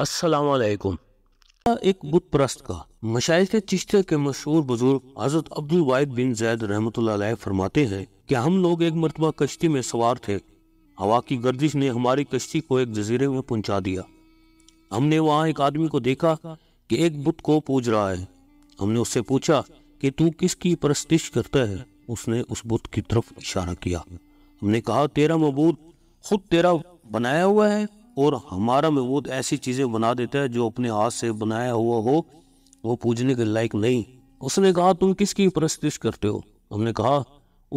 अस्सलाम वालेकुम एक बुत परस्त का मशाइल के चिश्ते के मशहूर बुजुर्ग हज़रत अब्दुल वाहिद बिन जैद रहमत फरमाते हैं कि हम लोग एक मरतबा कश्ती में सवार थे हवा की गर्दिश ने हमारी कश्ती को एक जजीरे में पहुंचा दिया हमने वहाँ एक आदमी को देखा कि एक बुत को पूज रहा है हमने उससे पूछा कि तू किसकी परस्तिश करता है उसने उस बुत की तरफ इशारा किया हमने कहा तेरा मबूद खुद तेरा बनाया हुआ है और हमारा महमूद ऐसी चीज़ें बना देता है जो अपने हाथ से बनाया हुआ हो वो पूजने के लायक नहीं उसने कहा तुम किसकी प्रस्तिश करते हो हमने कहा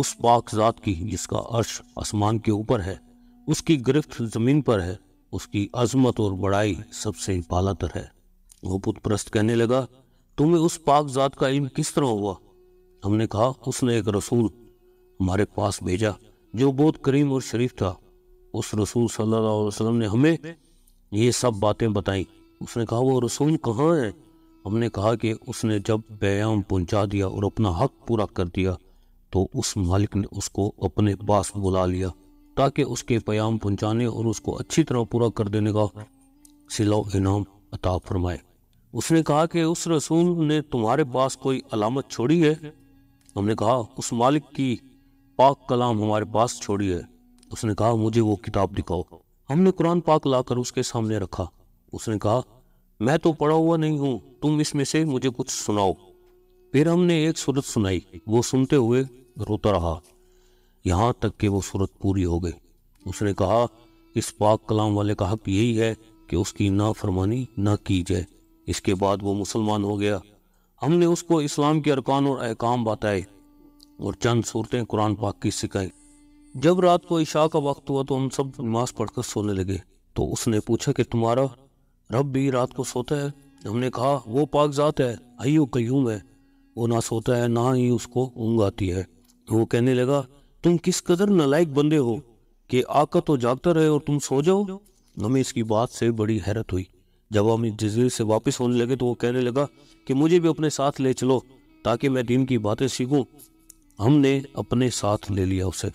उस पाक ज़ात की जिसका अर्श आसमान के ऊपर है उसकी गिरफ्त ज़मीन पर है उसकी अजमत और बड़ाई सबसे पाला है वो पुतप्रस्त कहने लगा तुम्हें उस पाक ज़ात का इल्म किस तरह हुआ हमने कहा उसने एक रसूल हमारे पास भेजा जो बहुत करीम और शरीफ था उस रसूल सल्लल्लाहु अलैहि वसल्लम ने हमें ये सब बातें बताई उसने कहा वो रसूल कहाँ है हमने कहा कि उसने जब बयाम पहुँचा दिया और अपना हक पूरा कर दिया तो उस मालिक ने उसको अपने पास बुला लिया ताकि उसके प्याम पहुँचाने और उसको अच्छी तरह पूरा कर देने का सिला इनाम अता फरमाए उसने कहा कि उस रसूल ने तुम्हारे पास कोई अलामत छोड़ी है हमने कहा उस मालिक की पाक कलाम हमारे पास छोड़ी है उसने कहा मुझे वो किताब दिखाओ हमने कुरान पाक लाकर उसके सामने रखा उसने कहा मैं तो पढ़ा हुआ नहीं हूँ तुम इसमें से मुझे कुछ सुनाओ फिर हमने एक सूरत सुनाई वो सुनते हुए रोता रहा यहाँ तक कि वो सूरत पूरी हो गई उसने कहा इस पाक कलाम वाले का हक यही है कि उसकी ना फरमानी ना की जाए इसके बाद वो मुसलमान हो गया हमने उसको इस्लाम के अरकान और अहकाम बताए और चंद सूरतें कुरान पाक की सिखाई जब रात को ईशा का वक्त हुआ तो हम सब नमाज पढ़कर सोने लगे तो उसने पूछा कि तुम्हारा रब भी रात को सोता है हमने कहा वो पाक ज़ात है अयो कयूम है वो ना सोता है ना ही उसको ऊँग आती है वो कहने लगा तुम किस कदर नलायक बंदे हो कि आका तो जागता रहे और तुम सो जाओ हमें इसकी बात से बड़ी हैरत हुई जब हम जजीर से वापस होने लगे तो वो कहने लगा कि मुझे भी अपने साथ ले चलो ताकि मैं दिन की बातें सीखूं हमने अपने साथ ले लिया उसे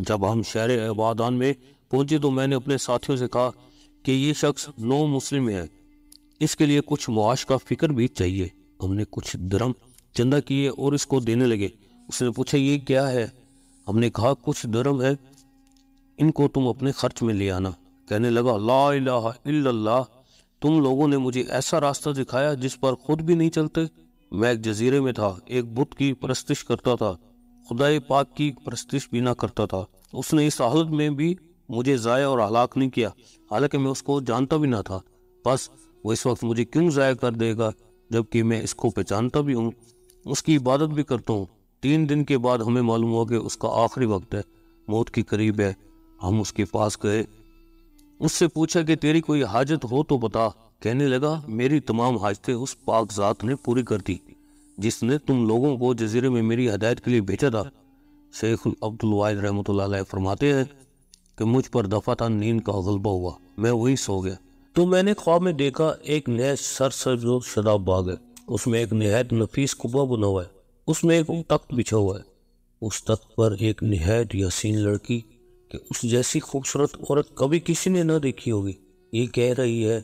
जब हम शहर आबादान में पहुंचे तो मैंने अपने साथियों से कहा कि ये शख्स नो मुस्लिम है इसके लिए कुछ मुआश का फिक्र भी चाहिए हमने कुछ दरम चंदा किए और इसको देने लगे उसने पूछा ये क्या है हमने कहा कुछ दरम है इनको तुम अपने खर्च में ले आना कहने लगा ला इलाहा इल्लल्लाह तुम लोगों ने मुझे ऐसा रास्ता दिखाया जिस पर खुद भी नहीं चलते मैं एक जजीरे में था एक बुत की परस्तिश करता था खुदाए पाक की प्रस्तिश भी ना करता था उसने इस हालत में भी मुझे ज़ाया और हलाक नहीं किया हालांकि मैं उसको जानता भी ना था बस वो इस वक्त मुझे क्यों ज़ाया कर देगा जबकि मैं इसको पहचानता भी हूँ उसकी इबादत भी करता हूँ तीन दिन के बाद हमें मालूम हुआ कि उसका आखिरी वक्त है मौत के करीब है हम उसके पास गए उससे पूछा कि तेरी कोई हाजत हो तो बता कहने लगा मेरी तमाम हाजतें उस पाक ज़ात ने पूरी कर दी जिसने तुम लोगों को जजीरे में मेरी हदायत के लिए भेजा था शेख वायद रहमत फरमाते हैं कि मुझ पर था नींद का गलबा हुआ मैं वही सो गया तो मैंने ख्वाब में देखा एक नया सरसब्ज शदाब बाग है उसमें एक नहायत नफीस कुबा बना हुआ है उसमें एक तख्त बिछा हुआ है उस तख्त पर एक नहायत यसीन लड़की कि उस जैसी खूबसूरत औरत कभी किसी ने न देखी होगी ये कह रही है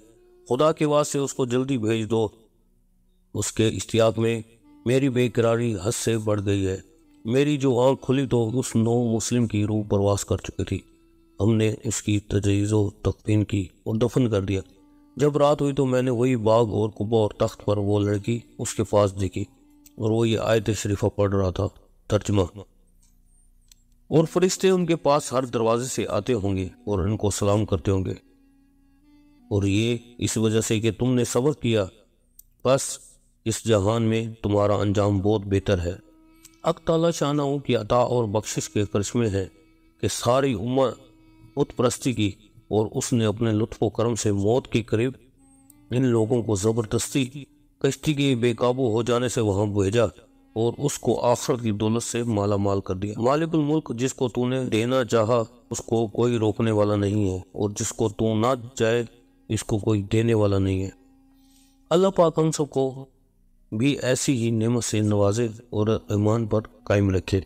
खुदा के वास्ते उसको जल्दी भेज दो उसके इश्तियाक में मेरी बेकरारी हद से बढ़ गई है मेरी जो आँख खुली तो उस नौ मुस्लिम की रूह प्रवास कर चुकी थी हमने उसकी तजीज़ो तकफीन की और दफन कर दिया जब रात हुई तो मैंने वही बाग और कुबा और तख्त पर वो लड़की उसके पास देखी और वो ये आयत शरीफा पढ़ रहा था तर्जमा और फरिश्ते उनके पास हर दरवाजे से आते होंगे और उनको सलाम करते होंगे और ये इस वजह से कि तुमने सब्र किया बस इस जहान में तुम्हारा अंजाम बहुत बेहतर है अक तला शाहनाओं की अता और बख्शिश के करश्मे हैं कि सारी उम्र उत्प्रस्ती की और उसने अपने लुत्फ करम से मौत के करीब इन लोगों को ज़बरदस्ती कश्ती के बेकाबू हो जाने से वहाँ भेजा और उसको आखिर की दौलत से माला माल कर दिया मालिकुल मुल्क जिसको तूने देना चाहा उसको कोई रोकने वाला नहीं है और जिसको तू ना चाहे इसको कोई देने वाला नहीं है अल्लाह पाक हम सबको भी ऐसी ही नमत से नवाजे और ईमान पर कायम रखे